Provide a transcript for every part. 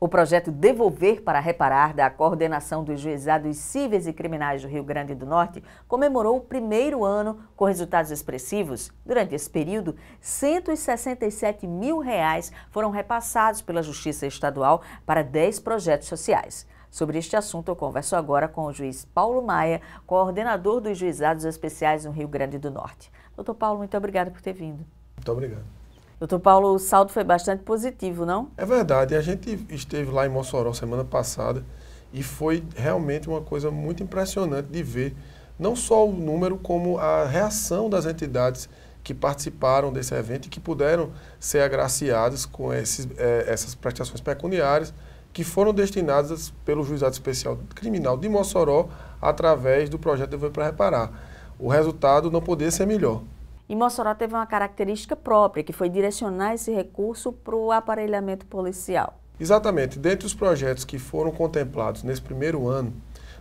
O projeto Devolver para Reparar, da coordenação dos juizados cíveis e criminais do Rio Grande do Norte, comemorou o primeiro ano com resultados expressivos. Durante esse período, 167 mil reais foram repassados pela Justiça Estadual para 10 projetos sociais. Sobre este assunto, eu converso agora com o juiz Paulo Maia, coordenador dos juizados especiais no Rio Grande do Norte. Doutor Paulo, muito obrigado por ter vindo. Muito obrigado. Doutor Paulo, o saldo foi bastante positivo, não? É verdade. A gente esteve lá em Mossoró semana passada e foi realmente uma coisa muito impressionante de ver não só o número, como a reação das entidades que participaram desse evento e que puderam ser agraciadas com esses, eh, essas prestações pecuniárias que foram destinadas pelo Juizado Especial Criminal de Mossoró através do projeto Devolver para Reparar. O resultado não poderia ser melhor. E Mossoró teve uma característica própria, que foi direcionar esse recurso para o aparelhamento policial. Exatamente. Dentre os projetos que foram contemplados nesse primeiro ano,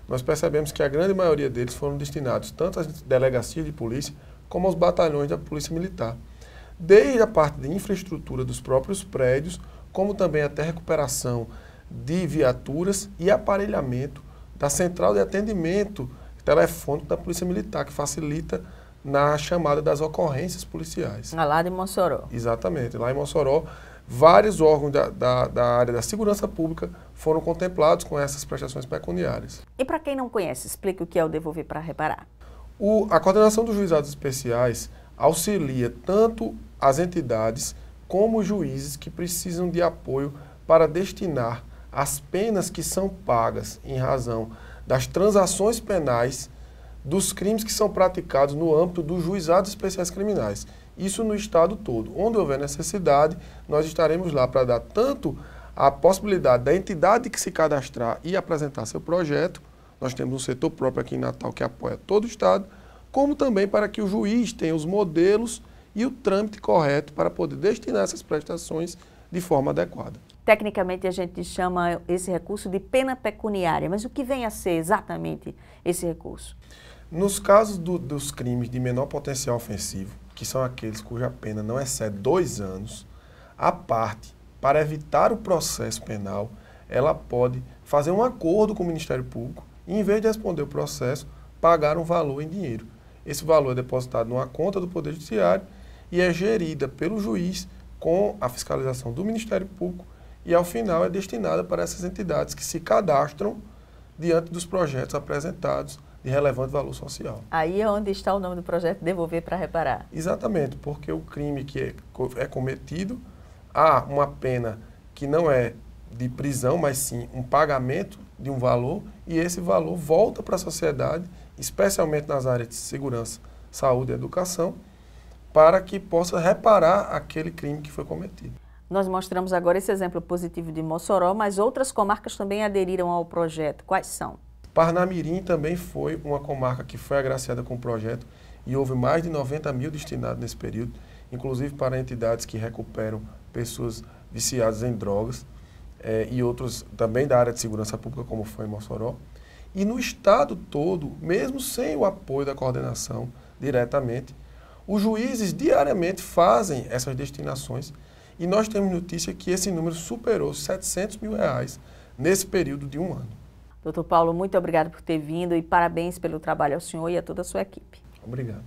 nós percebemos que a grande maioria deles foram destinados tanto às delegacias de polícia como aos batalhões da Polícia Militar. Desde a parte de infraestrutura dos próprios prédios, como também até recuperação de viaturas e aparelhamento da central de atendimento telefônico da Polícia Militar, que facilita na chamada das ocorrências policiais. Na ah, lá de Mossoró. Exatamente. Lá em Mossoró, vários órgãos da, da, da área da segurança pública foram contemplados com essas prestações pecuniárias. E para quem não conhece, explique o que é o devolver para reparar. O, a coordenação dos juizados especiais auxilia tanto as entidades como os juízes que precisam de apoio para destinar as penas que são pagas em razão das transações penais dos crimes que são praticados no âmbito dos juizados especiais criminais. Isso no Estado todo. Onde houver necessidade, nós estaremos lá para dar tanto a possibilidade da entidade que se cadastrar e apresentar seu projeto, nós temos um setor próprio aqui em Natal que apoia todo o Estado, como também para que o juiz tenha os modelos e o trâmite correto para poder destinar essas prestações de forma adequada. Tecnicamente a gente chama esse recurso de pena pecuniária, mas o que vem a ser exatamente esse recurso? Nos casos do, dos crimes de menor potencial ofensivo, que são aqueles cuja pena não excede dois anos, a parte, para evitar o processo penal, ela pode fazer um acordo com o Ministério Público e, em vez de responder o processo, pagar um valor em dinheiro. Esse valor é depositado numa conta do Poder Judiciário e é gerida pelo juiz com a fiscalização do Ministério Público e, ao final, é destinada para essas entidades que se cadastram diante dos projetos apresentados de relevante valor social. Aí é onde está o nome do projeto Devolver para Reparar. Exatamente, porque o crime que é, é cometido, há uma pena que não é de prisão, mas sim um pagamento de um valor, e esse valor volta para a sociedade, especialmente nas áreas de segurança, saúde e educação, para que possa reparar aquele crime que foi cometido. Nós mostramos agora esse exemplo positivo de Mossoró, mas outras comarcas também aderiram ao projeto. Quais são? Parnamirim também foi uma comarca que foi agraciada com o projeto e houve mais de 90 mil destinados nesse período, inclusive para entidades que recuperam pessoas viciadas em drogas eh, e outros também da área de segurança pública, como foi em Mossoró. E no Estado todo, mesmo sem o apoio da coordenação diretamente, os juízes diariamente fazem essas destinações e nós temos notícia que esse número superou 700 mil reais nesse período de um ano. Doutor Paulo, muito obrigado por ter vindo e parabéns pelo trabalho ao senhor e a toda a sua equipe. Obrigado.